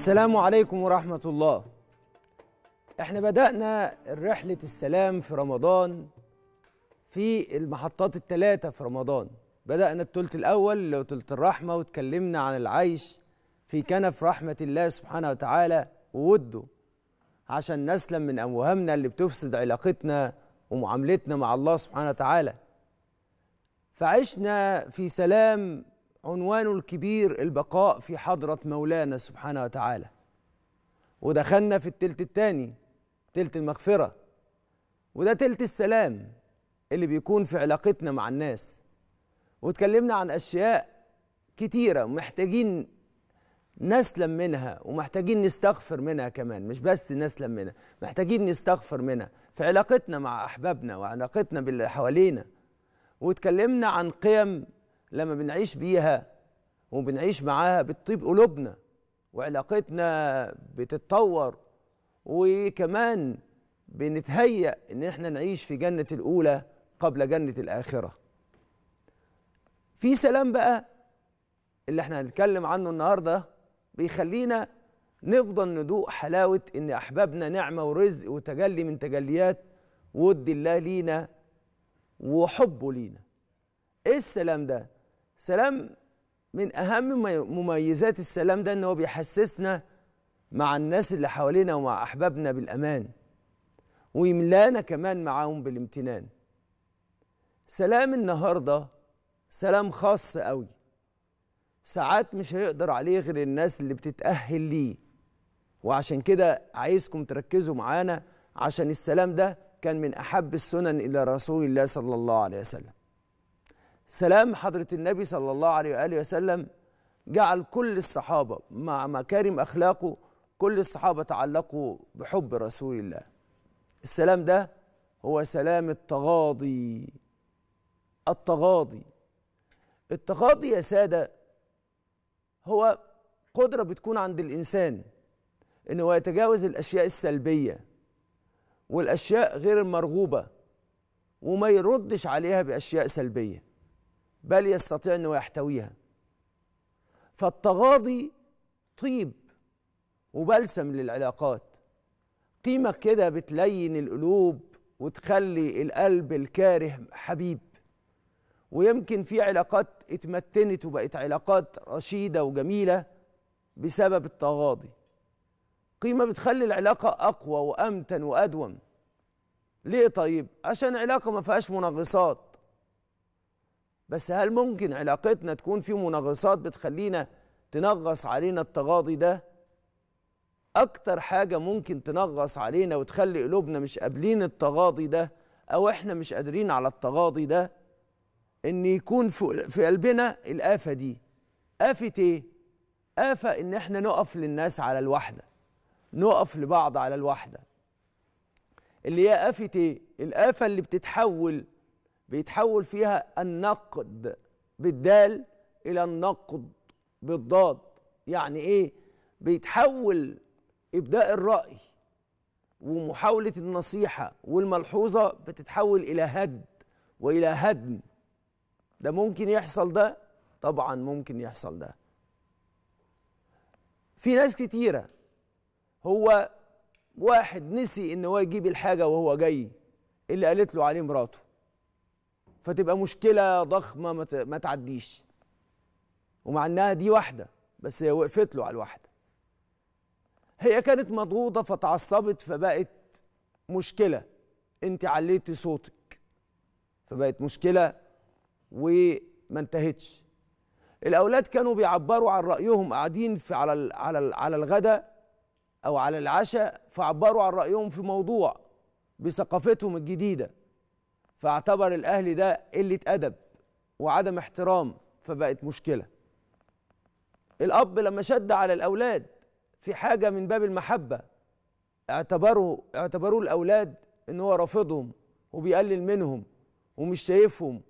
السلام عليكم ورحمة الله احنا بدأنا رحلة السلام في رمضان في المحطات الثلاثة في رمضان بدأنا التلت الأول اللي هو الرحمة واتكلمنا عن العيش في كنف رحمة الله سبحانه وتعالى ووده عشان نسلم من أوهامنا اللي بتفسد علاقتنا ومعاملتنا مع الله سبحانه وتعالى فعشنا في سلام عنوانه الكبير البقاء في حضرة مولانا سبحانه وتعالى ودخلنا في التلت التاني تلت المغفرة وده تلت السلام اللي بيكون في علاقتنا مع الناس واتكلمنا عن أشياء كتيرة ومحتاجين نسلم منها ومحتاجين نستغفر منها كمان مش بس نسلم منها محتاجين نستغفر منها في علاقتنا مع أحبابنا وعلاقتنا باللي حوالينا واتكلمنا عن قيم لما بنعيش بيها وبنعيش معاها بتطيب قلوبنا وعلاقتنا بتتطور وكمان بنتهيأ إن إحنا نعيش في جنة الأولى قبل جنة الآخرة. في سلام بقى اللي إحنا هنتكلم عنه النهارده بيخلينا نفضل ندوق حلاوة إن أحبابنا نعمة ورزق وتجلي من تجليات ود الله لينا وحبه لينا. إيه السلام ده؟ سلام من أهم مميزات السلام ده إن هو بيحسسنا مع الناس اللي حوالينا ومع أحبابنا بالأمان ويملانا كمان معاهم بالامتنان سلام النهاردة سلام خاص قوي ساعات مش هيقدر عليه غير الناس اللي بتتأهل ليه وعشان كده عايزكم تركزوا معانا عشان السلام ده كان من أحب السنن إلى رسول الله صلى الله عليه وسلم سلام حضرة النبي صلى الله عليه وآله وسلم جعل كل الصحابة مع مكارم أخلاقه كل الصحابة تعلقوا بحب رسول الله السلام ده هو سلام التغاضي التغاضي التغاضي يا سادة هو قدرة بتكون عند الإنسان إن هو يتجاوز الأشياء السلبية والأشياء غير المرغوبة وما يردش عليها بأشياء سلبية بل يستطيع أنه يحتويها فالتغاضي طيب وبلسم للعلاقات قيمة كده بتلين القلوب وتخلي القلب الكاره حبيب ويمكن في علاقات اتمتنت وبقت علاقات رشيدة وجميلة بسبب التغاضي قيمة بتخلي العلاقة أقوى وأمتن وأدوم ليه طيب؟ عشان علاقة ما فيهاش منغصات بس هل ممكن علاقتنا تكون في منغصات بتخلينا تنغص علينا التغاضي ده اكتر حاجه ممكن تنغص علينا وتخلي قلوبنا مش قابلين التغاضي ده او احنا مش قادرين على التغاضي ده ان يكون في قلبنا الافه دي افه ايه افه ان احنا نقف للناس على الوحده نقف لبعض على الوحده اللي هي افه ايه الافه اللي بتتحول بيتحول فيها النقد بالدال إلى النقد بالضاد يعني إيه؟ بيتحول إبداء الرأي ومحاولة النصيحة والملحوظة بتتحول إلى هد وإلى هدم ده ممكن يحصل ده طبعا ممكن يحصل ده في ناس كتيرة هو واحد نسي ان هو يجيب الحاجة وهو جاي اللي قالت له عليه مراته فتبقى مشكله ضخمه ما تعديش ومع انها دي واحده بس هي وقفت له على الواحده هي كانت مضغوطه فتعصبت فبقت مشكله انت عليتي صوتك فبقت مشكله وما انتهتش الاولاد كانوا بيعبروا عن رايهم قاعدين في على الـ على الـ على الغداء او على العشاء فعبروا عن رايهم في موضوع بثقافتهم الجديده فاعتبر الاهلي ده قله ادب وعدم احترام فبقت مشكله الاب لما شد على الاولاد في حاجه من باب المحبه اعتبروا اعتبروا الاولاد ان هو رافضهم وبيقلل منهم ومش شايفهم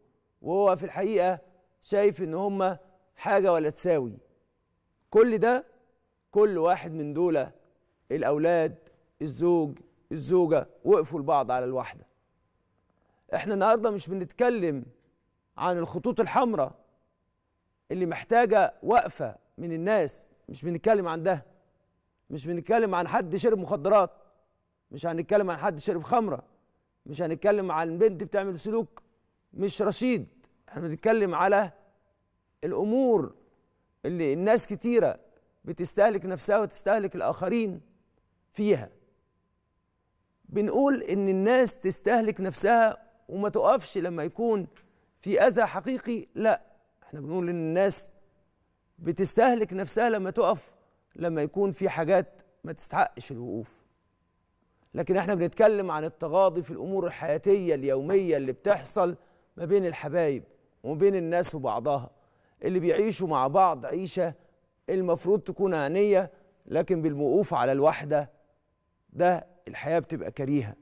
وهو في الحقيقه شايف ان هم حاجه ولا تساوي كل ده كل واحد من دول الاولاد الزوج الزوجه وقفوا لبعض على الواحده احنا النهارده مش بنتكلم عن الخطوط الحمراء اللي محتاجه وقفه من الناس مش بنتكلم عن ده مش بنتكلم عن حد شرب مخدرات مش هنتكلم عن حد شرب خمره مش هنتكلم عن بنت بتعمل سلوك مش رشيد احنا بنتكلم على الامور اللي الناس كتيره بتستهلك نفسها وتستهلك الاخرين فيها بنقول ان الناس تستهلك نفسها وما تقفش لما يكون في أذى حقيقي لا احنا بنقول إن الناس بتستهلك نفسها لما تقف لما يكون في حاجات ما تستحقش الوقوف لكن احنا بنتكلم عن التغاضي في الأمور الحياتية اليومية اللي بتحصل ما بين الحبايب وما بين الناس وبعضها اللي بيعيشوا مع بعض عيشة المفروض تكون هنية لكن بالوقوف على الوحدة ده الحياة بتبقى كريهة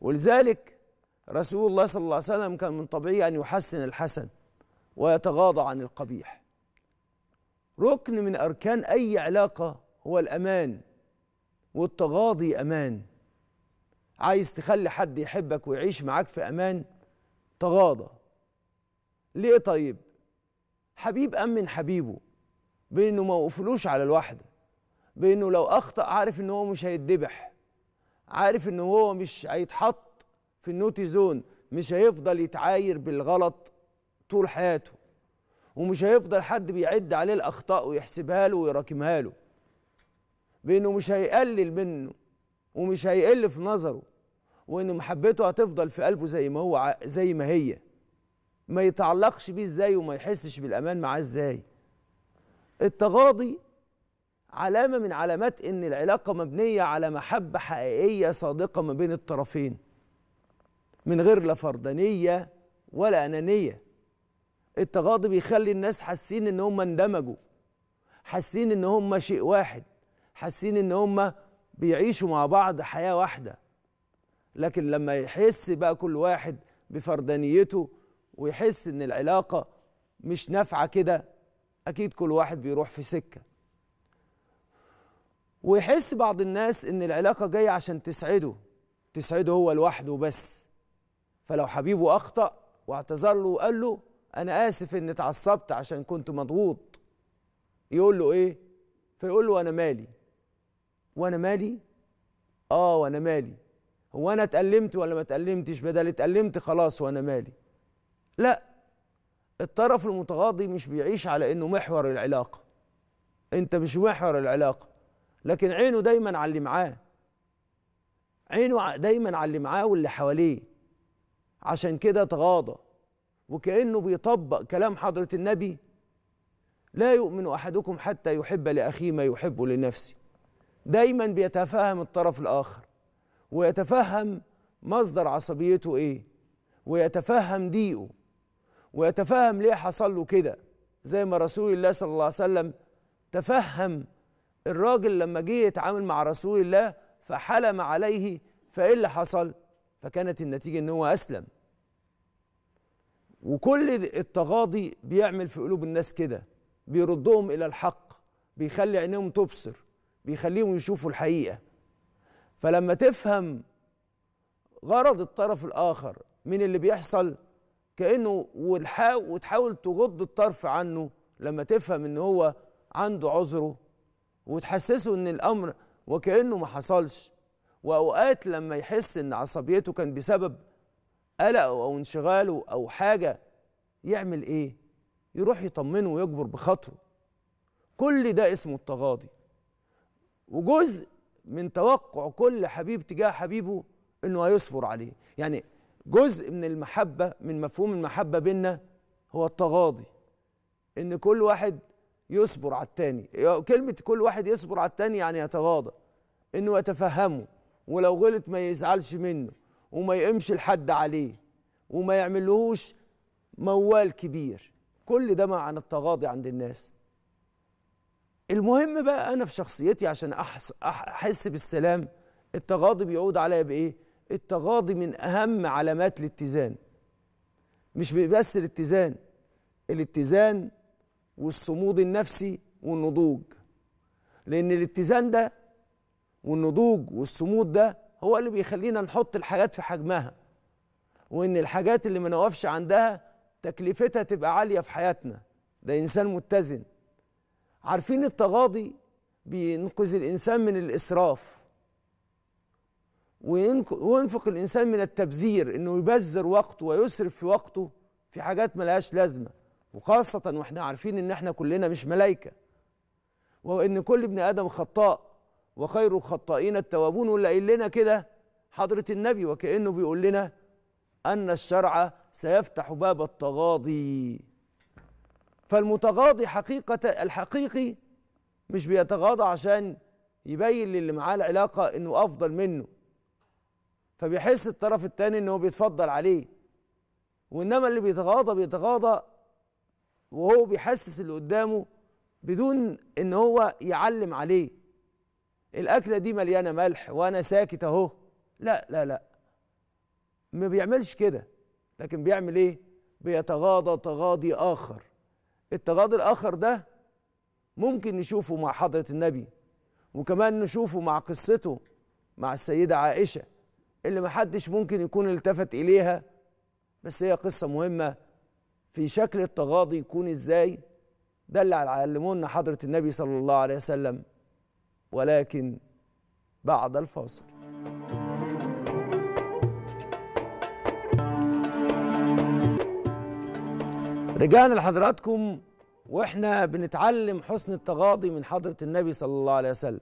ولذلك رسول الله صلى الله عليه وسلم كان من طبيعي أن يحسن الحسن ويتغاضى عن القبيح ركن من أركان أي علاقة هو الأمان والتغاضي أمان عايز تخلي حد يحبك ويعيش معاك في أمان تغاضى ليه طيب حبيب أمن حبيبه بأنه ما وقفلوش على الواحدة بأنه لو أخطأ عارف أنه هو مش هيتدبح عارف أنه هو مش هيتحط في النوتي زون مش هيفضل يتعاير بالغلط طول حياته ومش هيفضل حد بيعد عليه الاخطاء ويحسبها له ويراكمها له بانه مش هيقلل منه ومش هيقل في نظره وان محبته هتفضل في قلبه زي ما هو زي ما هي ما يتعلقش بيه ازاي وما يحسش بالامان معاه ازاي التغاضي علامه من علامات ان العلاقه مبنيه على محبه حقيقيه صادقه ما بين الطرفين من غير لا فردانيه ولا انانيه التغاضي بيخلي الناس حاسين ان هم اندمجوا حاسين ان هم شيء واحد حاسين ان هم بيعيشوا مع بعض حياه واحده لكن لما يحس بقى كل واحد بفردانيته ويحس ان العلاقه مش نافعه كده اكيد كل واحد بيروح في سكه ويحس بعض الناس ان العلاقه جايه عشان تسعده تسعده هو لوحده بس فلو حبيبه أخطأ واعتذر له وقال له أنا آسف إني اتعصبت عشان كنت مضغوط يقول له إيه؟ فيقول له أنا مالي وأنا مالي؟ آه وأنا مالي هو أنا اتألمت ولا ما اتألمتش بدل اتألمت خلاص وأنا مالي لا الطرف المتغاضي مش بيعيش على إنه محور العلاقة أنت مش محور العلاقة لكن عينه دايما على اللي معاه عينه دايما على اللي معاه واللي حواليه عشان كده تغاضى وكأنه بيطبق كلام حضرة النبي لا يؤمن أحدكم حتى يحب لأخيه ما يحب لنفسه دايما بيتفهم الطرف الآخر ويتفهم مصدر عصبيته إيه ويتفهم ضيقه ويتفهم ليه حصل له كده زي ما رسول الله صلى الله عليه وسلم تفهم الراجل لما جه يتعامل مع رسول الله فحلم عليه فإيه اللي حصل؟ فكانت النتيجة أن هو أسلم وكل التغاضي بيعمل في قلوب الناس كده بيردهم إلى الحق بيخلي عينيهم تبصر بيخليهم يشوفوا الحقيقة فلما تفهم غرض الطرف الآخر من اللي بيحصل كأنه وتحاول تغض الطرف عنه لما تفهم ان هو عنده عذره وتحسسه ان الامر وكانه ما حصلش واوقات لما يحس ان عصبيته كان بسبب قلقه او انشغاله او حاجه يعمل ايه يروح يطمنه ويجبر بخاطره كل ده اسمه التغاضي وجزء من توقع كل حبيب تجاه حبيبه انه هيصبر عليه يعني جزء من المحبه من مفهوم المحبه بينا هو التغاضي ان كل واحد يصبر على التاني كلمه كل واحد يصبر على التاني يعني يتغاضى انه يتفهمه ولو غلط ما يزعلش منه وما يقمش الحد عليه وما يعملهوش موال كبير كل ده معنى التغاضي عند الناس المهم بقى انا في شخصيتي عشان احس احس بالسلام التغاضي بيعود عليا بايه التغاضي من اهم علامات الاتزان مش بس الاتزان الاتزان والصمود النفسي والنضوج لان الاتزان ده والنضوج والصمود ده هو اللي بيخلينا نحط الحاجات في حجمها وإن الحاجات اللي ما نوقفش عندها تكلفتها تبقى عالية في حياتنا ده إنسان متزن عارفين التغاضي بينقذ الإنسان من الإسراف وينفق الإنسان من التبذير إنه يبذر وقته ويسرف في وقته في حاجات ملهاش لازمة وخاصة وإحنا عارفين إن إحنا كلنا مش ملايكة وإن كل ابن آدم خطاء وخير الخطائين التوابون ولا قايل لنا كده حضرة النبي وكأنه بيقول لنا أن الشرع سيفتح باب التغاضي فالمتغاضي حقيقة الحقيقي مش بيتغاضى عشان يبين للي معاه العلاقة إنه أفضل منه فبيحس الطرف التاني إنه بيتفضل عليه وإنما اللي بيتغاضى بيتغاضى وهو بيحسس اللي قدامه بدون إن هو يعلم عليه الاكله دي مليانه ملح وانا ساكت اهو لا لا لا ما بيعملش كده لكن بيعمل ايه بيتغاضى تغاضي اخر التغاضي الاخر ده ممكن نشوفه مع حضره النبي وكمان نشوفه مع قصته مع السيده عائشه اللي محدش ممكن يكون التفت اليها بس هي قصه مهمه في شكل التغاضي يكون ازاي ده اللي علمونا حضره النبي صلى الله عليه وسلم ولكن بعد الفاصل رجعنا لحضراتكم واحنا بنتعلم حسن التغاضي من حضرة النبي صلى الله عليه وسلم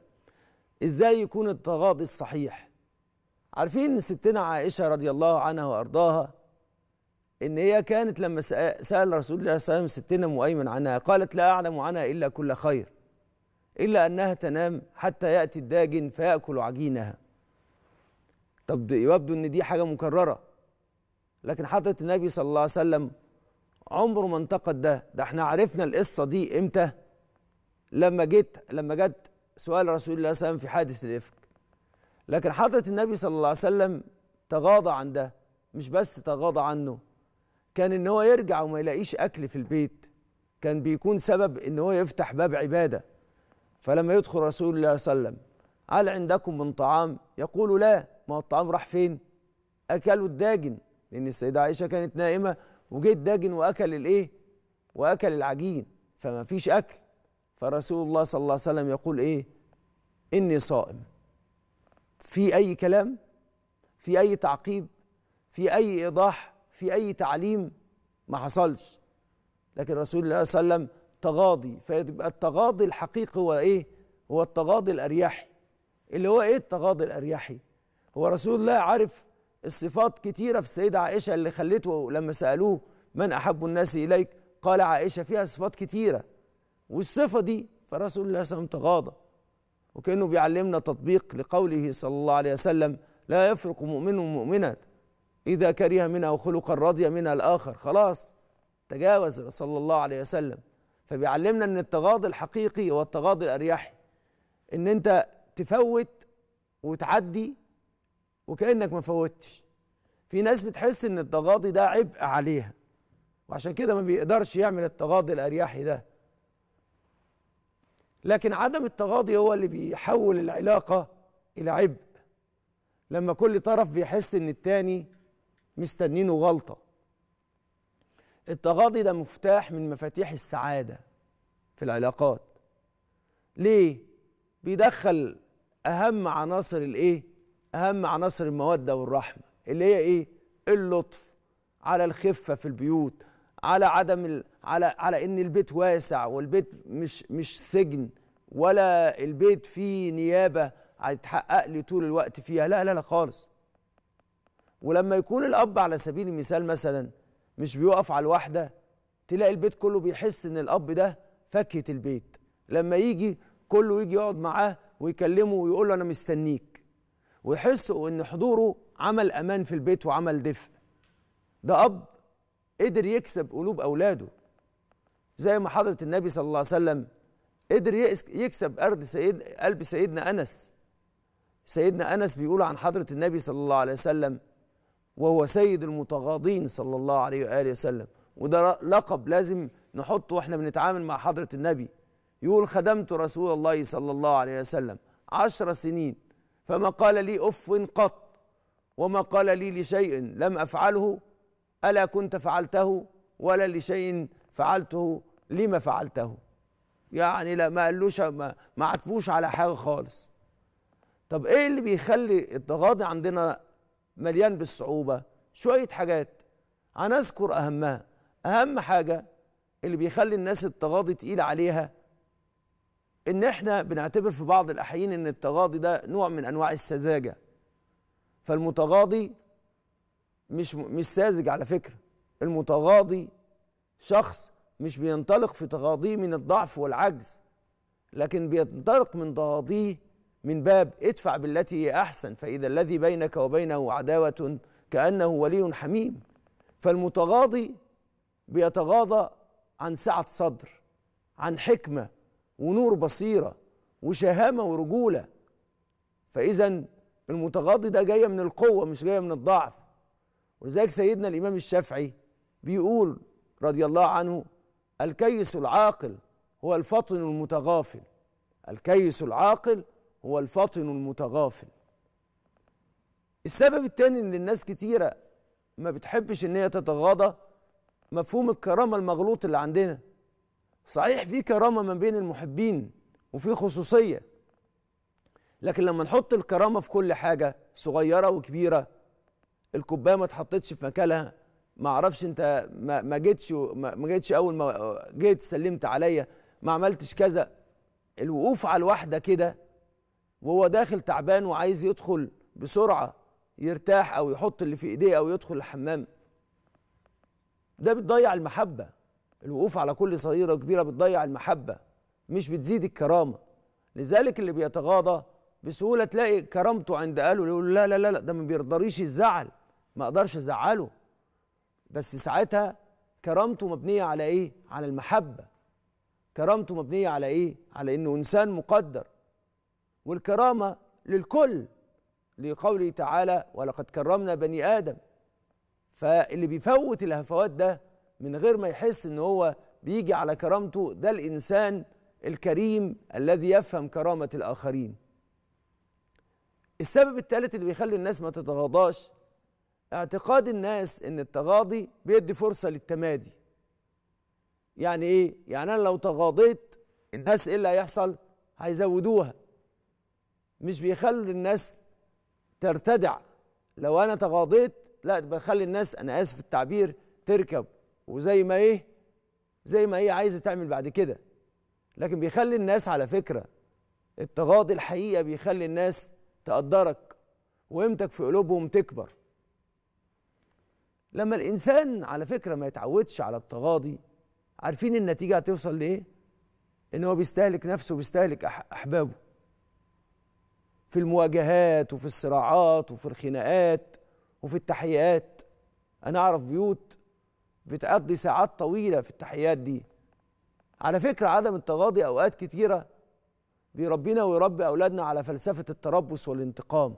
ازاي يكون التغاضي الصحيح عارفين ان ستنا عائشة رضي الله عنها وارضاها ان هي كانت لما سأل رسول الله صلى الله عليه وسلم ستنا مؤيمن عنها قالت لا اعلم عنها الا كل خير إلا أنها تنام حتى يأتي الداجن فيأكل عجينها طب يبدو أن دي حاجة مكررة لكن حضرة النبي صلى الله عليه وسلم عمره ما انتقد ده ده احنا عرفنا القصة دي امتى لما جيت لما جت سؤال رسول الله صلى الله عليه وسلم في حادث الإفك لكن حضرة النبي صلى الله عليه وسلم تغاضى عن ده مش بس تغاضى عنه كان ان هو يرجع وما يلاقيش اكل في البيت كان بيكون سبب ان هو يفتح باب عباده فلما يدخل رسول الله صلى الله عليه وسلم هل عندكم من طعام يقول لا ما هو الطعام راح فين اكلوا الداجن لان السيده عائشه كانت نائمه وجه الداجن واكل الايه واكل العجين فما فيش اكل فرسول الله صلى الله عليه وسلم يقول ايه اني صائم في اي كلام في اي تعقيب في اي ايضاح في اي تعليم ما حصلش لكن رسول الله صلى الله عليه وسلم تغاضي فيبقى التغاضي الحقيقي هو ايه هو التغاضي الاريحي اللي هو ايه التغاضي الاريحي هو رسول الله عارف الصفات كتيره في السيده عائشه اللي خلته لما سالوه من احب الناس اليك قال عائشه فيها صفات كتيره والصفه دي فرسول الله صلى الله عليه وسلم تغاضى وكانه بيعلمنا تطبيق لقوله صلى الله عليه وسلم لا يفرق مؤمن مؤمنا اذا كره منها وخلق رضي منها الاخر خلاص تجاوز صلى الله عليه وسلم فبيعلمنا ان التغاضي الحقيقي هو التغاضي الاريحي ان انت تفوت وتعدي وكانك ما فوتش في ناس بتحس ان التغاضي ده عبء عليها وعشان كده ما بيقدرش يعمل التغاضي الاريحي ده لكن عدم التغاضي هو اللي بيحول العلاقه الى عبء لما كل طرف بيحس ان التاني مستنينه غلطه التغاضي ده مفتاح من مفاتيح السعادة في العلاقات ليه؟ بيدخل أهم عناصر الإيه؟ أهم عناصر المودة والرحمة اللي هي إيه؟ اللطف على الخفة في البيوت على عدم ال... على على ان البيت واسع والبيت مش مش سجن ولا البيت فيه نيابه هيتحقق لي طول الوقت فيها لا لا لا خالص ولما يكون الاب على سبيل المثال مثلا مش بيقف على الواحده تلاقي البيت كله بيحس ان الاب ده فكه البيت لما يجي كله يجي يقعد معاه ويكلمه ويقول له انا مستنيك ويحسوا ان حضوره عمل امان في البيت وعمل دفء ده اب قدر يكسب قلوب اولاده زي ما حضره النبي صلى الله عليه وسلم قدر يكسب أرض سيد قلب سيدنا انس سيدنا انس بيقول عن حضره النبي صلى الله عليه وسلم وهو سيد المتغاضين صلى الله عليه وآله وسلم وده لقب لازم نحطه واحنا بنتعامل مع حضرة النبي يقول خدمت رسول الله صلى الله عليه وسلم عشر سنين فما قال لي أف قط وما قال لي لشيء لم أفعله ألا كنت فعلته ولا لشيء فعلته لما فعلته يعني لا ما قالوش ما, ما عتبوش على حاجة خالص طب ايه اللي بيخلي التغاضي عندنا مليان بالصعوبة شوية حاجات هنذكر أهمها أهم حاجة اللي بيخلي الناس التغاضي تقيل عليها إن إحنا بنعتبر في بعض الأحيان إن التغاضي ده نوع من أنواع السذاجة فالمتغاضي مش مش ساذج على فكرة المتغاضي شخص مش بينطلق في تغاضيه من الضعف والعجز لكن بينطلق من تغاضيه من باب ادفع بالتي هي أحسن فإذا الذي بينك وبينه عداوة كأنه ولي حميم فالمتغاضي بيتغاضى عن سعة صدر عن حكمة ونور بصيرة وشهامة ورجولة فإذا المتغاضي ده جاية من القوة مش جاية من الضعف ولذلك سيدنا الإمام الشافعي بيقول رضي الله عنه الكيس العاقل هو الفطن المتغافل الكيس العاقل هو الفاطن المتغافل السبب التاني ان الناس كتيره ما بتحبش ان هي تتغاضى مفهوم الكرامه المغلوط اللي عندنا صحيح في كرامه ما بين المحبين وفي خصوصيه لكن لما نحط الكرامه في كل حاجه صغيره وكبيره الكوبايه ما اتحطتش في مكانها ما اعرفش انت ما جيتش ما جيتش اول ما جيت سلمت عليا ما عملتش كذا الوقوف على الواحده كده وهو داخل تعبان وعايز يدخل بسرعه يرتاح او يحط اللي في ايديه او يدخل الحمام ده بتضيع المحبه الوقوف على كل صغيره كبيره بتضيع المحبه مش بتزيد الكرامه لذلك اللي بيتغاضى بسهوله تلاقي كرامته عند اهله يقول لا لا لا ده ما بيرضريش الزعل ما اقدرش ازعله بس ساعتها كرامته مبنيه على ايه على المحبه كرامته مبنيه على ايه على انه انسان مقدر والكرامة للكل لقوله تعالى ولقد كرمنا بني آدم فاللي بيفوت الهفوات ده من غير ما يحس ان هو بيجي على كرامته ده الإنسان الكريم الذي يفهم كرامة الآخرين السبب الثالث اللي بيخلي الناس ما تتغاضاش اعتقاد الناس ان التغاضي بيدي فرصه للتمادي يعني ايه يعني انا لو تغاضيت الناس ايه اللي هيحصل هيزودوها مش بيخلوا الناس ترتدع لو انا تغاضيت لا بخلي الناس انا اسف التعبير تركب وزي ما ايه زي ما هي إيه عايزه تعمل بعد كده لكن بيخلي الناس على فكره التغاضي الحقيقه بيخلي الناس تقدرك وقيمتك في قلوبهم تكبر لما الانسان على فكره ما يتعودش على التغاضي عارفين النتيجه هتوصل لايه ان هو بيستهلك نفسه وبيستهلك احبابه في المواجهات وفي الصراعات وفي الخناقات وفي التحيات انا اعرف بيوت بتقضي ساعات طويله في التحيات دي على فكره عدم التغاضي اوقات كتيره بيربينا ويربي اولادنا على فلسفه التربص والانتقام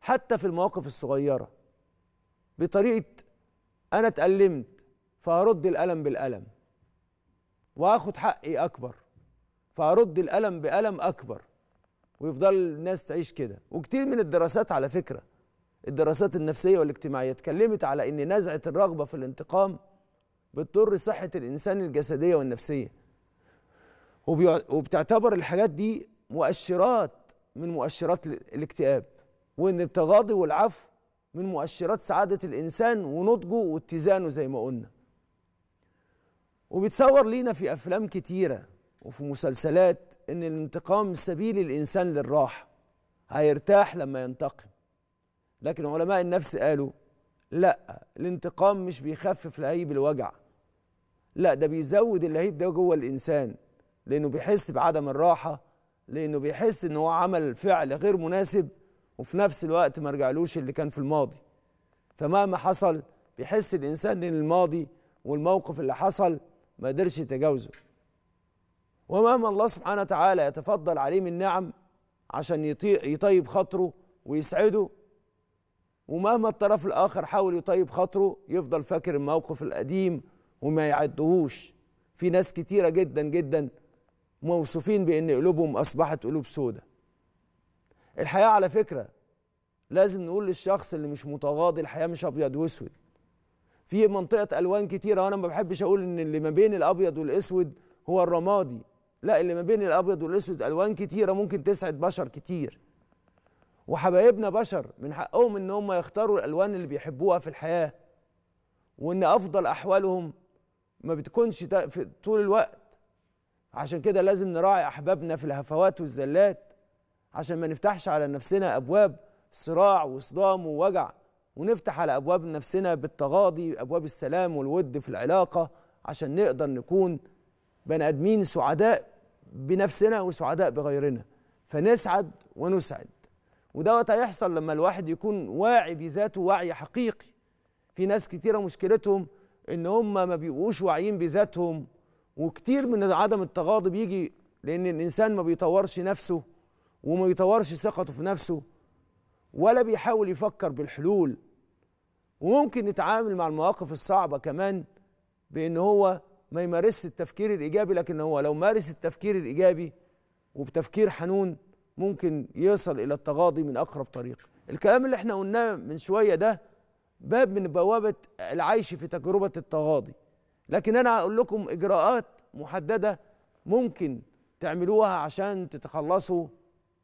حتى في المواقف الصغيره بطريقه انا اتألمت فهرد الألم بالألم وهاخد حقي أكبر فهرد الألم بألم أكبر ويفضل الناس تعيش كده وكتير من الدراسات على فكرة الدراسات النفسية والاجتماعية اتكلمت على ان نزعة الرغبة في الانتقام بتضر صحة الانسان الجسدية والنفسية وبتعتبر الحاجات دي مؤشرات من مؤشرات الاكتئاب وان التغاضي والعفو من مؤشرات سعادة الانسان ونضجه واتزانه زي ما قلنا وبتصور لينا في افلام كتيرة وفي مسلسلات ان الانتقام سبيل الانسان للراحه هيرتاح لما ينتقم لكن علماء النفس قالوا لا الانتقام مش بيخفف لعيب الوجع لا ده بيزود اللهيب ده جوه الانسان لانه بيحس بعدم الراحه لانه بيحس ان هو عمل فعل غير مناسب وفي نفس الوقت ما رجعلوش اللي كان في الماضي فمهما حصل بيحس الانسان ان الماضي والموقف اللي حصل ما قدرش يتجاوزه ومهما الله سبحانه وتعالى يتفضل عليه من نعم عشان يطيب خاطره ويسعده ومهما الطرف الآخر حاول يطيب خاطره يفضل فاكر الموقف القديم وما يعدهوش في ناس كتيرة جدا جدا موصوفين بأن قلوبهم أصبحت قلوب سودة الحياة على فكرة لازم نقول للشخص اللي مش متغاضي الحياة مش أبيض وأسود في منطقة ألوان كتيرة وأنا ما بحبش أقول إن اللي ما بين الأبيض والأسود هو الرمادي لا اللي ما بين الابيض والاسود الوان كتيره ممكن تسعد بشر كتير وحبايبنا بشر من حقهم ان هم يختاروا الالوان اللي بيحبوها في الحياه وان افضل احوالهم ما بتكونش طول الوقت عشان كده لازم نراعي احبابنا في الهفوات والزلات عشان ما نفتحش على نفسنا ابواب صراع وصدام ووجع ونفتح على ابواب نفسنا بالتغاضي ابواب السلام والود في العلاقه عشان نقدر نكون بني ادمين سعداء بنفسنا وسعداء بغيرنا فنسعد ونسعد ودوت هيحصل لما الواحد يكون واعي بذاته وعي حقيقي في ناس كتيره مشكلتهم ان هم ما بيبقوش واعيين بذاتهم وكتير من عدم التغاضي بيجي لان الانسان ما بيطورش نفسه وما بيطورش ثقته في نفسه ولا بيحاول يفكر بالحلول وممكن يتعامل مع المواقف الصعبه كمان بان هو ما يمارسش التفكير الايجابي لكن هو لو مارس التفكير الايجابي وبتفكير حنون ممكن يصل الى التغاضي من اقرب طريق الكلام اللي احنا قلناه من شويه ده باب من بوابه العيش في تجربه التغاضي لكن انا هقول لكم اجراءات محدده ممكن تعملوها عشان تتخلصوا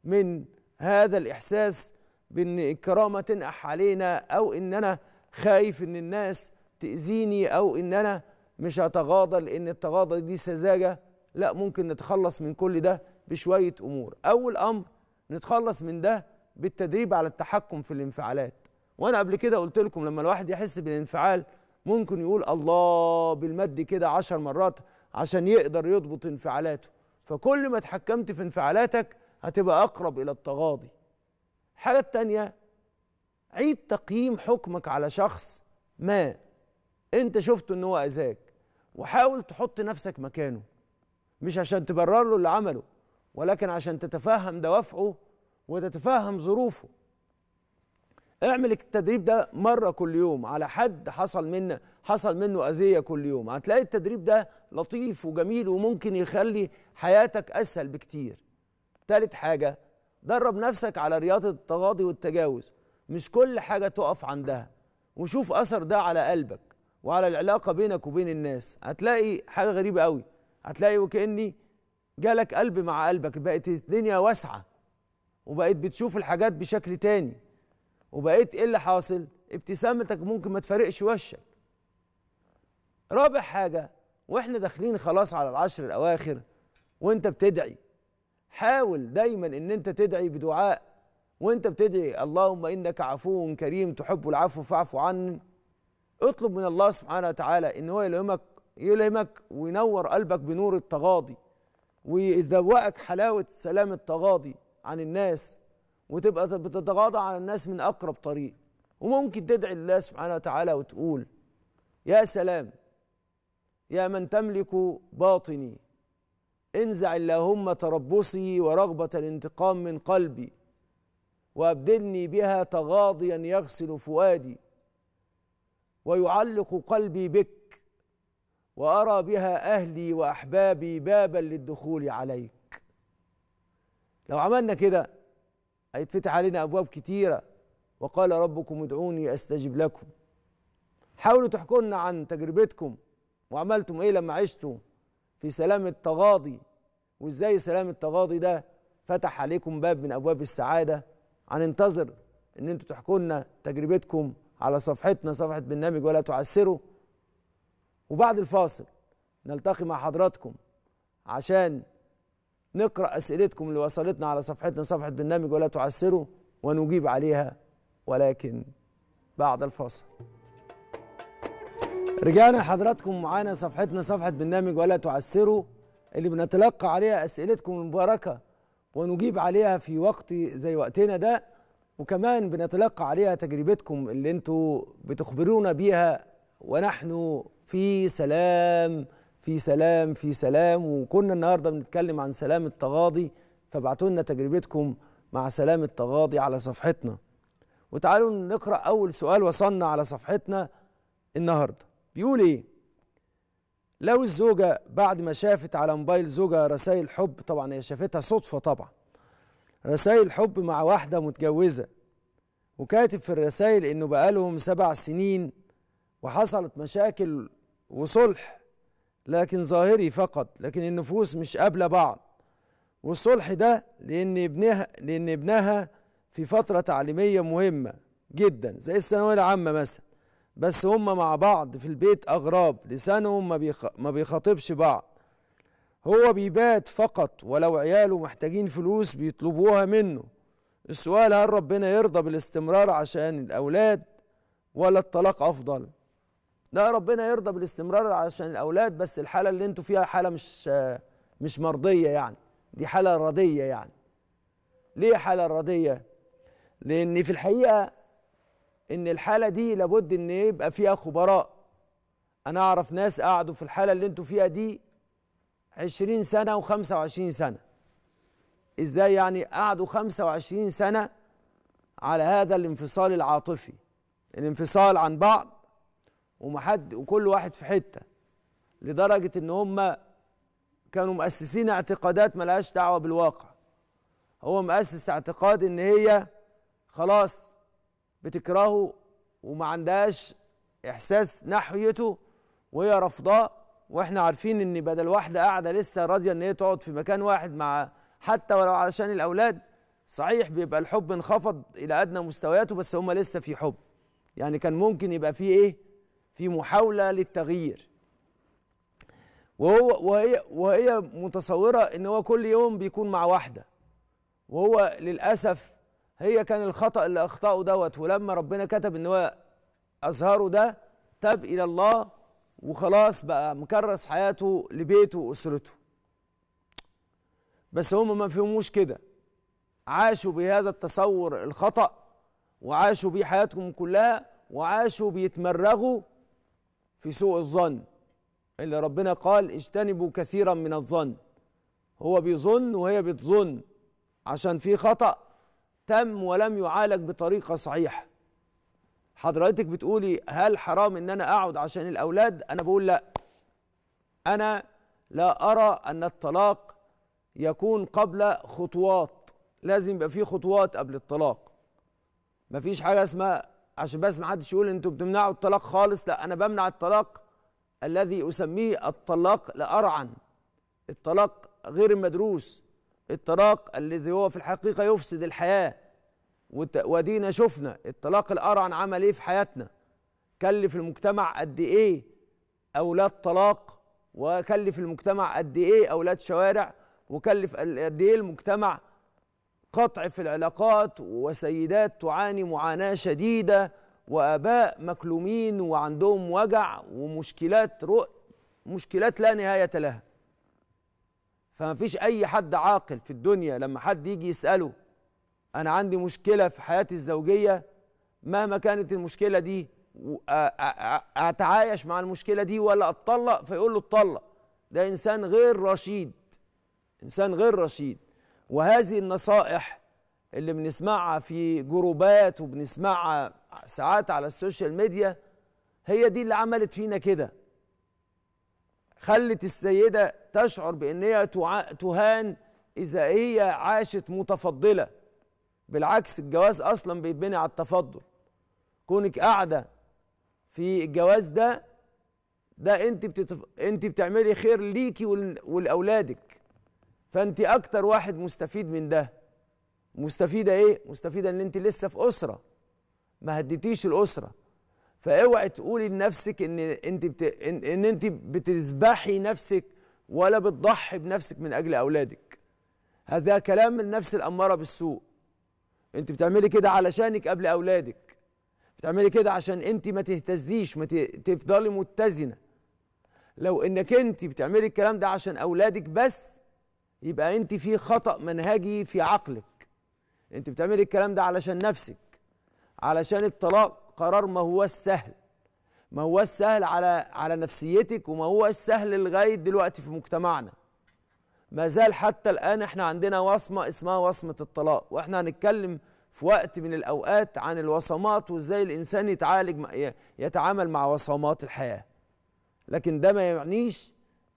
من هذا الاحساس بان الكرامه تنقح علينا او ان انا خايف ان الناس تاذيني او ان انا مش هتغاضى لان التغاضى دي سذاجه لا ممكن نتخلص من كل ده بشويه امور اول امر نتخلص من ده بالتدريب على التحكم في الانفعالات وانا قبل كده قلت لكم لما الواحد يحس بالانفعال ممكن يقول الله بالمد كده عشر مرات عشان يقدر يضبط انفعالاته فكل ما اتحكمت في انفعالاتك هتبقى اقرب الى التغاضي الحاجه تانية عيد تقييم حكمك على شخص ما انت شفته ان هو اذاك وحاول تحط نفسك مكانه مش عشان تبرر له اللي عمله ولكن عشان تتفهم دوافعه وتتفهم ظروفه اعمل التدريب ده مرة كل يوم على حد حصل منه حصل منه أذية كل يوم هتلاقي التدريب ده لطيف وجميل وممكن يخلي حياتك أسهل بكتير تالت حاجة درب نفسك على رياضة التغاضي والتجاوز مش كل حاجة تقف عندها وشوف أثر ده على قلبك وعلى العلاقة بينك وبين الناس هتلاقي حاجة غريبة قوي هتلاقي وكأني جالك قلب مع قلبك بقت الدنيا واسعة وبقيت بتشوف الحاجات بشكل تاني وبقيت ايه اللي حاصل ابتسامتك ممكن ما تفارقش وشك رابع حاجة واحنا داخلين خلاص على العشر الأواخر وانت بتدعي حاول دايما ان انت تدعي بدعاء وانت بتدعي اللهم انك عفو كريم تحب العفو فاعف عني اطلب من الله سبحانه وتعالى ان هو يلهمك يلهمك وينور قلبك بنور التغاضي ويذوقك حلاوه سلام التغاضي عن الناس وتبقى بتتغاضى عن الناس من اقرب طريق وممكن تدعي الله سبحانه وتعالى وتقول يا سلام يا من تملك باطني انزع اللهم تربصي ورغبه الانتقام من قلبي وابدلني بها تغاضيا يغسل فؤادي ويعلق قلبي بك وارى بها اهلي واحبابي بابا للدخول عليك لو عملنا كده هيتفتح علينا ابواب كتيره وقال ربكم ادعوني استجب لكم حاولوا تحكوا لنا عن تجربتكم وعملتم ايه لما عشتوا في سلام التغاضي وازاي سلام التغاضي ده فتح عليكم باب من ابواب السعاده هننتظر ان انتوا تحكوا لنا تجربتكم على صفحتنا صفحة برنامج ولا تعسروا وبعد الفاصل نلتقي مع حضراتكم عشان نقرأ أسئلتكم اللي وصلتنا على صفحتنا صفحة برنامج ولا تعسروا ونجيب عليها ولكن بعد الفاصل رجعنا حضراتكم معانا صفحتنا صفحة برنامج ولا تعسروا اللي بنتلقى عليها أسئلتكم المباركة ونجيب عليها في وقت زي وقتنا ده وكمان بنتلقى عليها تجربتكم اللي انتوا بتخبرونا بيها ونحن في سلام في سلام في سلام وكنا النهارده بنتكلم عن سلام التغاضي فابعتوا لنا تجربتكم مع سلام التغاضي على صفحتنا وتعالوا نقرا اول سؤال وصلنا على صفحتنا النهارده بيقول ايه لو الزوجه بعد ما شافت على موبايل زوجها رسائل حب طبعا هي شافتها صدفه طبعا رسائل حب مع واحدة متجوزة وكاتب في الرسائل إنه بقالهم سبع سنين وحصلت مشاكل وصلح لكن ظاهري فقط لكن النفوس مش قابلة بعض والصلح ده لأن ابنها لأن ابنها في فترة تعليمية مهمة جدا زي الثانوية العامة مثلا بس هم مع بعض في البيت أغراب لسانهم ما بيخاطبش بعض هو بيبات فقط ولو عياله محتاجين فلوس بيطلبوها منه السؤال هل ربنا يرضى بالاستمرار عشان الأولاد ولا الطلاق أفضل لا ربنا يرضى بالاستمرار عشان الأولاد بس الحالة اللي انتوا فيها حالة مش مش مرضية يعني دي حالة رضية يعني ليه حالة رضية لأن في الحقيقة إن الحالة دي لابد إن يبقى فيها خبراء أنا أعرف ناس قعدوا في الحالة اللي انتوا فيها دي 20 سنة و25 سنة ازاي يعني قعدوا 25 سنة على هذا الانفصال العاطفي الانفصال عن بعض ومحد وكل واحد في حتة لدرجة ان هم كانوا مؤسسين اعتقادات ملهاش دعوة بالواقع هو مؤسس اعتقاد ان هي خلاص بتكرهه وما عندهاش احساس ناحيته وهي رافضاه واحنا عارفين ان بدل واحده قاعده لسه راضيه ان هي تقعد في مكان واحد مع حتى ولو علشان الاولاد صحيح بيبقى الحب انخفض الى ادنى مستوياته بس هما لسه في حب يعني كان ممكن يبقى في ايه في محاوله للتغيير وهو وهي وهي متصوره ان هو كل يوم بيكون مع واحده وهو للاسف هي كان الخطا اللي اخطاه دوت ولما ربنا كتب ان هو اظهره ده تاب الى الله وخلاص بقى مكرس حياته لبيته واسرته بس هم ما فهموش كده عاشوا بهذا التصور الخطأ وعاشوا بيه حياتهم كلها وعاشوا بيتمرغوا في سوء الظن اللي ربنا قال اجتنبوا كثيرا من الظن هو بيظن وهي بتظن عشان في خطأ تم ولم يعالج بطريقة صحيحة حضرتك بتقولي هل حرام ان انا اقعد عشان الاولاد انا بقول لا انا لا ارى ان الطلاق يكون قبل خطوات لازم يبقى في خطوات قبل الطلاق مفيش حاجه اسمها عشان بس ما حدش يقول انتوا بتمنعوا الطلاق خالص لا انا بمنع الطلاق الذي اسميه الطلاق لارعن الطلاق غير المدروس الطلاق الذي هو في الحقيقه يفسد الحياه وادينا شفنا الطلاق الأرعن عمل ايه في حياتنا كلف المجتمع قد ايه اولاد طلاق وكلف المجتمع قد ايه اولاد شوارع وكلف قد ايه المجتمع قطع في العلاقات وسيدات تعاني معاناة شديدة وآباء مكلومين وعندهم وجع ومشكلات رؤ مشكلات لا نهاية لها فما فيش أي حد عاقل في الدنيا لما حد يجي يسأله أنا عندي مشكلة في حياتي الزوجية مهما كانت المشكلة دي أتعايش مع المشكلة دي ولا أتطلق فيقول له اتطلق ده إنسان غير رشيد إنسان غير رشيد وهذه النصائح اللي بنسمعها في جروبات وبنسمعها ساعات على السوشيال ميديا هي دي اللي عملت فينا كده خلت السيدة تشعر بأن هي تهان إذا هي عاشت متفضلة بالعكس الجواز اصلا بيتبني على التفضل كونك قاعده في الجواز ده ده انت بتتف... انت بتعملي خير ليكي ول... ولاولادك فانت اكتر واحد مستفيد من ده مستفيده ايه مستفيده ان انت لسه في اسره ما هديتيش الاسره فاوعي تقولي لنفسك ان انت بت... ان, إن انت بتذبحي نفسك ولا بتضحي بنفسك من اجل اولادك هذا كلام النفس الاماره بالسوء انت بتعملي كده علشانك قبل اولادك بتعملي كده عشان انت ما تهتزيش ما تفضلي متزنه لو انك انت بتعملي الكلام ده عشان اولادك بس يبقى انت في خطا منهجي في عقلك انت بتعملي الكلام ده علشان نفسك علشان الطلاق قرار ما هو السهل ما هو السهل على على نفسيتك وما هو السهل لغايه دلوقتي في مجتمعنا ما زال حتى الآن احنا عندنا وصمة اسمها وصمة الطلاق واحنا هنتكلم في وقت من الأوقات عن الوصمات وازاي الإنسان يتعالج يتعامل مع وصمات الحياة لكن ده ما يعنيش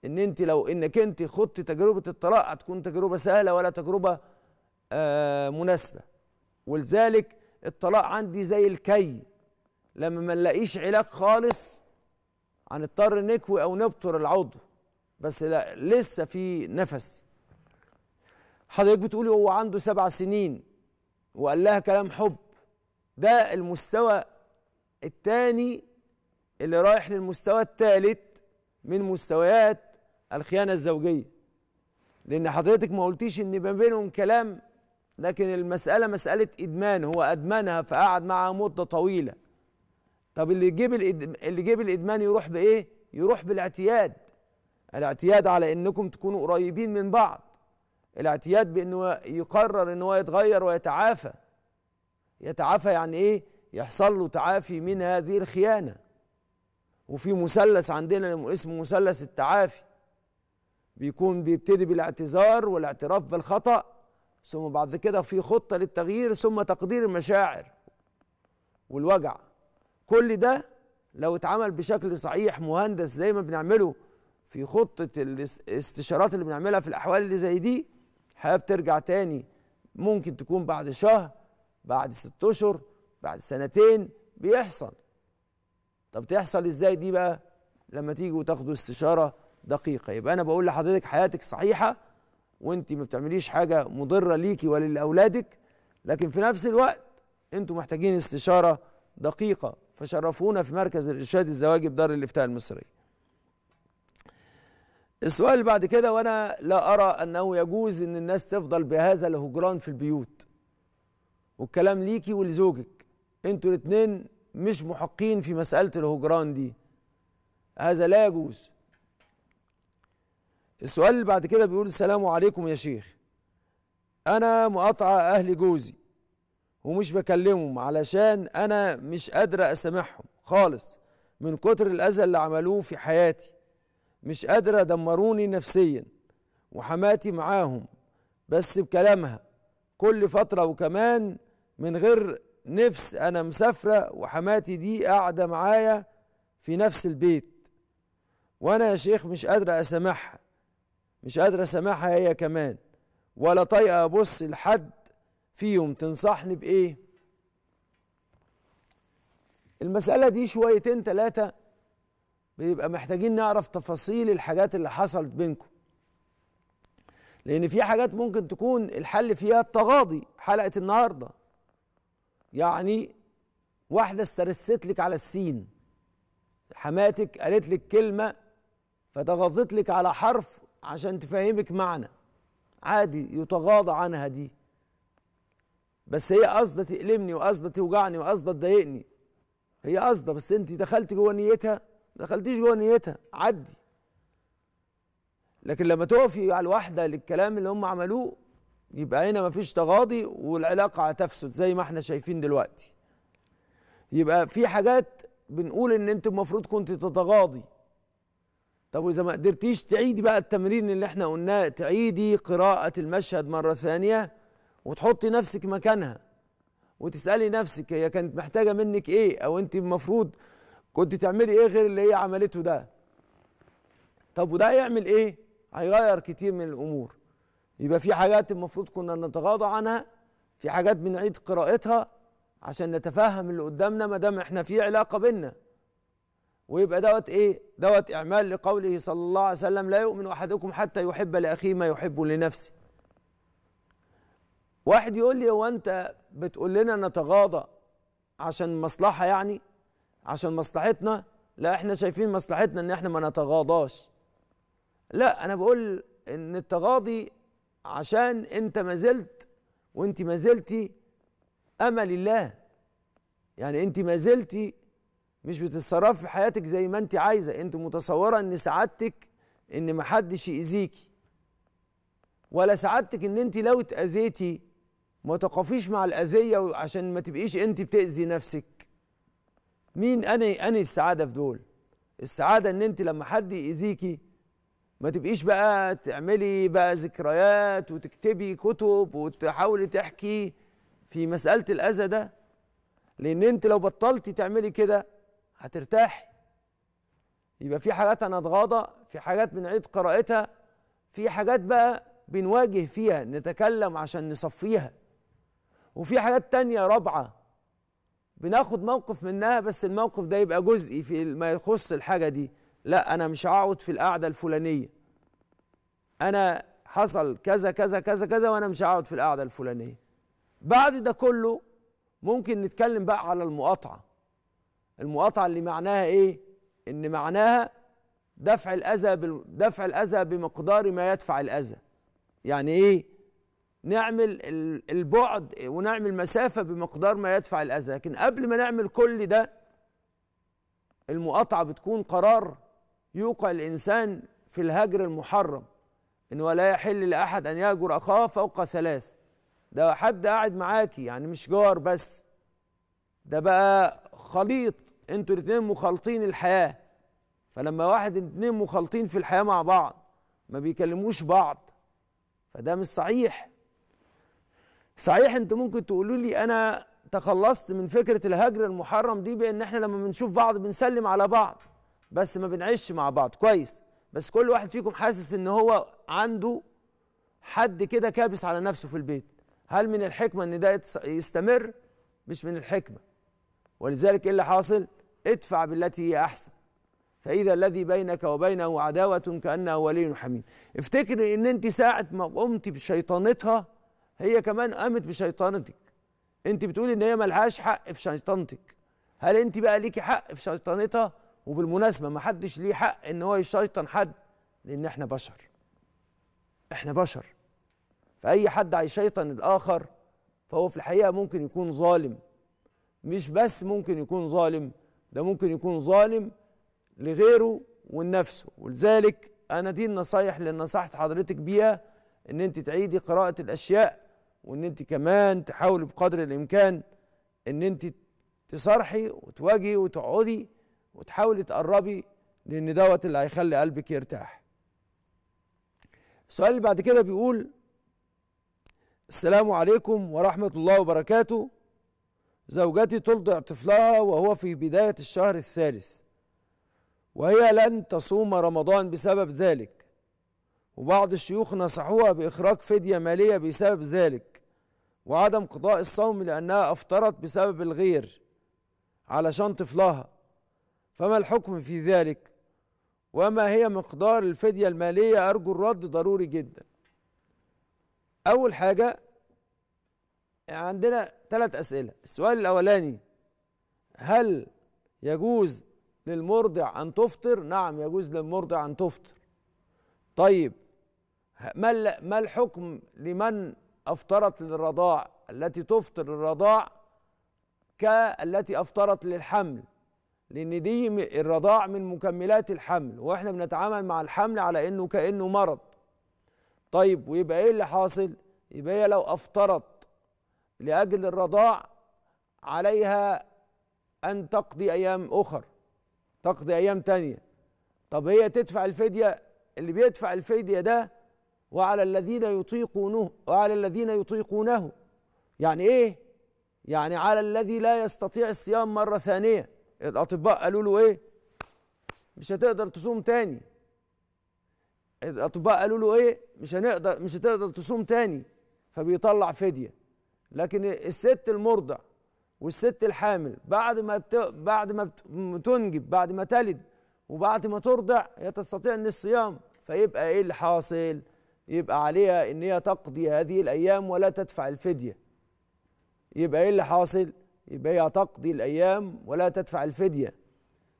ان انت لو انك انت خدت تجربة الطلاق هتكون تجربة سهلة ولا تجربة آه مناسبة ولذلك الطلاق عندي زي الكي لما ما نلاقيش علاج خالص هنضطر نكوي او نبتر العضو بس لا لسه في نفس حضرتك بتقولي هو عنده سبع سنين وقال لها كلام حب ده المستوى الثاني اللي رايح للمستوى الثالث من مستويات الخيانة الزوجية لأن حضرتك ما قلتيش إن ما بينهم كلام لكن المسألة مسألة إدمان هو أدمنها فقعد معها مدة طويلة طب اللي يجيب الإدم... اللي يجيب الإدمان يروح بإيه؟ يروح بالاعتياد الاعتياد على انكم تكونوا قريبين من بعض الاعتياد بانه يقرر ان هو يتغير ويتعافى يتعافى يعني ايه يحصل له تعافي من هذه الخيانه وفي مثلث عندنا اسمه مثلث التعافي بيكون بيبتدي بالاعتذار والاعتراف بالخطأ ثم بعد كده في خطة للتغيير ثم تقدير المشاعر والوجع كل ده لو اتعمل بشكل صحيح مهندس زي ما بنعمله في خطه الاستشارات اللي بنعملها في الاحوال اللي زي دي الحياه بترجع تاني ممكن تكون بعد شهر بعد ست اشهر بعد سنتين بيحصل طب تحصل ازاي دي بقى لما تيجي وتاخدوا استشاره دقيقه يبقى انا بقول لحضرتك حياتك صحيحه وانت ما بتعمليش حاجه مضره ليكي ولأولادك لكن في نفس الوقت انتوا محتاجين استشاره دقيقه فشرفونا في مركز الارشاد الزواجي بدار الافتاء المصري السؤال بعد كده وانا لا ارى انه يجوز ان الناس تفضل بهذا الهجران في البيوت والكلام ليكي ولزوجك انتوا الاثنين مش محقين في مساله الهجران دي هذا لا يجوز السؤال اللي بعد كده بيقول السلام عليكم يا شيخ انا مقاطعه اهل جوزي ومش بكلمهم علشان انا مش قادره اسامحهم خالص من كتر الاذى اللي عملوه في حياتي مش قادرة دمروني نفسيا وحماتي معاهم بس بكلامها كل فترة وكمان من غير نفس أنا مسافرة وحماتي دي قاعدة معايا في نفس البيت وأنا يا شيخ مش قادرة أسامحها مش قادرة أسامحها هي كمان ولا طايقة أبص لحد فيهم تنصحني بإيه؟ المسألة دي شويتين تلاتة بيبقى محتاجين نعرف تفاصيل الحاجات اللي حصلت بينكم لان في حاجات ممكن تكون الحل فيها التغاضي حلقه النهارده يعني واحده استرست لك على السين حماتك قالت لك كلمه فتغاضت لك على حرف عشان تفهمك معنى عادي يتغاضى عنها دي بس هي قصده تألمني وقصده توجعني وقصده تضايقني هي قصده بس انت دخلت جوه نيتها دخلتيش جوه نيتها عدي لكن لما تقفي على الواحدة للكلام اللي هم عملوه يبقى هنا مفيش تغاضي والعلاقة هتفسد زي ما احنا شايفين دلوقتي يبقى في حاجات بنقول ان انت المفروض كنت تتغاضي طب واذا ما قدرتيش تعيدي بقى التمرين اللي احنا قلناه تعيدي قراءة المشهد مرة ثانية وتحطي نفسك مكانها وتسألي نفسك هي كانت محتاجة منك ايه او انت المفروض كنت تعملي ايه غير اللي هي عملته ده طب وده يعمل ايه هيغير كتير من الامور يبقى في حاجات المفروض كنا نتغاضى عنها في حاجات بنعيد قراءتها عشان نتفهم اللي قدامنا ما دام احنا في علاقه بينا ويبقى دوت ايه دوت اعمال لقوله صلى الله عليه وسلم لا يؤمن احدكم حتى يحب لاخيه ما يحب لنفسه واحد يقول لي هو انت بتقول لنا نتغاضى عشان مصلحه يعني عشان مصلحتنا لا احنا شايفين مصلحتنا ان احنا ما نتغاضاش لا انا بقول ان التغاضي عشان انت ما زلت وانت ما زلتي امل الله يعني انت ما زلتي مش بتتصرفي في حياتك زي ما انت عايزه انت متصوره ان سعادتك ان ما حدش يأذيكي ولا سعادتك ان انت لو اتأذيتي ما تقفيش مع الأذية عشان ما تبقيش انت بتأذي نفسك مين اني اني السعاده في دول السعاده ان انت لما حد يأذيكي ما تبقيش بقى تعملي بقى ذكريات وتكتبي كتب وتحاولي تحكي في مساله الاذى ده لان انت لو بطلتي تعملي كده هترتاحي يبقى في حاجات انا اتغاضى في حاجات بنعيد قراءتها في حاجات بقى بنواجه فيها نتكلم عشان نصفيها وفي حاجات تانية رابعة بناخد موقف منها بس الموقف ده يبقى جزئي في ما يخص الحاجه دي لا انا مش هقعد في القعده الفلانيه انا حصل كذا كذا كذا كذا وانا مش هقعد في القعده الفلانيه بعد ده كله ممكن نتكلم بقى على المقاطعه المقاطعه اللي معناها ايه ان معناها دفع الاذى دفع الاذى بمقدار ما يدفع الاذى يعني ايه نعمل البعد ونعمل مسافة بمقدار ما يدفع الأذى لكن قبل ما نعمل كل ده المقاطعة بتكون قرار يوقع الإنسان في الهجر المحرم إن ولا يحل لأحد أن يهجر أخاه فوق ثلاث ده حد قاعد معاكي يعني مش جار بس ده بقى خليط انتوا الاتنين مخالطين الحياة فلما واحد اتنين مخالطين في الحياة مع بعض ما بيكلموش بعض فده مش صحيح صحيح انتوا ممكن تقولوا لي انا تخلصت من فكره الهجر المحرم دي بان احنا لما بنشوف بعض بنسلم على بعض بس ما بنعيش مع بعض كويس بس كل واحد فيكم حاسس ان هو عنده حد كده كابس على نفسه في البيت هل من الحكمه ان ده يستمر مش من الحكمه ولذلك ايه اللي حاصل ادفع بالتي هي احسن فاذا الذي بينك وبينه عداوه كانه ولي حميم افتكري ان انت ساعه ما قمت بشيطانتها هي كمان قامت بشيطنتك انت بتقولي ان هي ملهاش حق في شيطنتك هل انت بقى ليكي حق في شيطنتها وبالمناسبه ما حدش ليه حق ان هو يشيطن حد لان احنا بشر احنا بشر فاي حد هيشيطن الاخر فهو في الحقيقه ممكن يكون ظالم مش بس ممكن يكون ظالم ده ممكن يكون ظالم لغيره ولنفسه ولذلك انا دي النصايح اللي نصحت حضرتك بيها ان انت تعيدي قراءه الاشياء وان انت كمان تحاولي بقدر الامكان ان انت تصارحي وتواجهي وتقعدي وتحاولي تقربي لان دوت اللي هيخلي قلبك يرتاح السؤال اللي بعد كده بيقول السلام عليكم ورحمة الله وبركاته زوجتي ترضع طفلها وهو في بداية الشهر الثالث وهي لن تصوم رمضان بسبب ذلك وبعض الشيوخ نصحوها بإخراج فدية مالية بسبب ذلك وعدم قضاء الصوم لأنها أفطرت بسبب الغير علشان طفلها فما الحكم في ذلك وما هي مقدار الفدية المالية أرجو الرد ضروري جدا أول حاجة عندنا ثلاث أسئلة السؤال الأولاني هل يجوز للمرضع أن تفطر نعم يجوز للمرضع أن تفطر طيب ما ما الحكم لمن أفطرت للرضاع التي تفطر للرضاع كالتي أفطرت للحمل لأن دي الرضاع من مكملات الحمل وإحنا بنتعامل مع الحمل على إنه كأنه مرض طيب ويبقى إيه اللي حاصل؟ يبقى هي لو أفطرت لأجل الرضاع عليها أن تقضي أيام أخر تقضي أيام تانية طب هي تدفع الفدية اللي بيدفع الفدية ده وعلى الذين يطيقونه وعلى الذين يطيقونه يعني ايه يعني على الذي لا يستطيع الصيام مره ثانيه الاطباء قالوا له ايه مش هتقدر تصوم تاني الاطباء قالوا له ايه مش هنقدر مش هتقدر تصوم تاني فبيطلع فديه لكن الست المرضع والست الحامل بعد ما بت... بعد ما بت... تنجب بعد ما تلد وبعد ما ترضع هي تستطيع ان الصيام فيبقى ايه اللي حاصل يبقى عليها ان هي تقضي هذه الايام ولا تدفع الفديه يبقى ايه اللي حاصل يبقى هي تقضي الايام ولا تدفع الفديه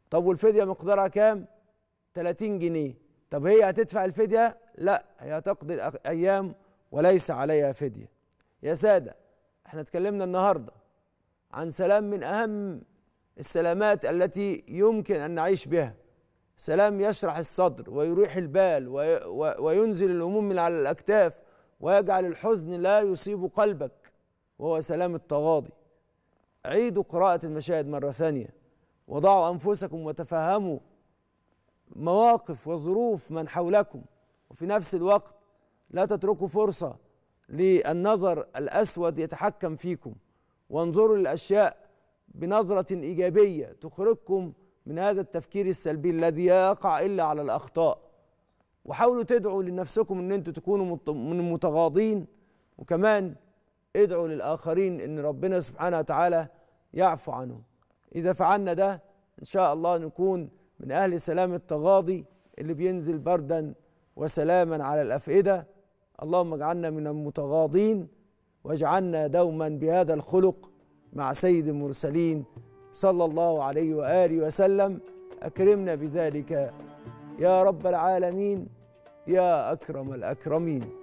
طب والفديه مقدارها كام 30 جنيه طب هي هتدفع الفديه لا هي تقضي الايام وليس عليها فديه يا ساده احنا اتكلمنا النهارده عن سلام من اهم السلامات التي يمكن ان نعيش بها سلام يشرح الصدر ويريح البال وينزل الهموم من على الأكتاف ويجعل الحزن لا يصيب قلبك وهو سلام التغاضي عيدوا قراءة المشاهد مرة ثانية وضعوا أنفسكم وتفهموا مواقف وظروف من حولكم وفي نفس الوقت لا تتركوا فرصة للنظر الأسود يتحكم فيكم وانظروا للأشياء بنظرة إيجابية تخرجكم من هذا التفكير السلبي الذي لا يقع إلا على الأخطاء وحاولوا تدعوا لنفسكم أن أنتوا تكونوا من متغاضين وكمان ادعوا للآخرين أن ربنا سبحانه وتعالى يعفو عنهم إذا فعلنا ده إن شاء الله نكون من أهل سلام التغاضي اللي بينزل بردا وسلاما على الأفئدة اللهم اجعلنا من المتغاضين واجعلنا دوما بهذا الخلق مع سيد المرسلين صلى الله عليه واله وسلم اكرمنا بذلك يا رب العالمين يا اكرم الاكرمين